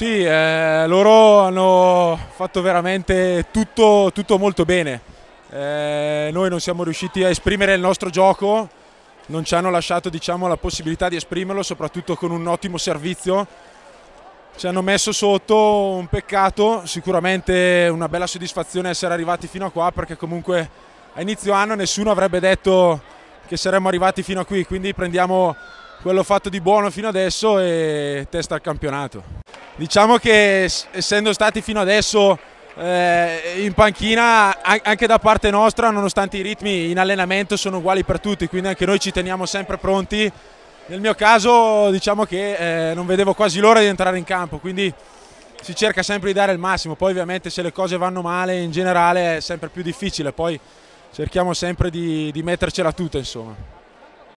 Sì, eh, loro hanno fatto veramente tutto, tutto molto bene. Eh, noi non siamo riusciti a esprimere il nostro gioco, non ci hanno lasciato diciamo, la possibilità di esprimerlo, soprattutto con un ottimo servizio. Ci hanno messo sotto, un peccato, sicuramente una bella soddisfazione essere arrivati fino a qua perché comunque a inizio anno nessuno avrebbe detto che saremmo arrivati fino a qui, quindi prendiamo quello fatto di buono fino adesso e testa al campionato. Diciamo che essendo stati fino adesso eh, in panchina anche da parte nostra, nonostante i ritmi in allenamento sono uguali per tutti, quindi anche noi ci teniamo sempre pronti. Nel mio caso diciamo che eh, non vedevo quasi l'ora di entrare in campo, quindi si cerca sempre di dare il massimo, poi ovviamente se le cose vanno male in generale è sempre più difficile, poi cerchiamo sempre di, di mettercela tutta insomma.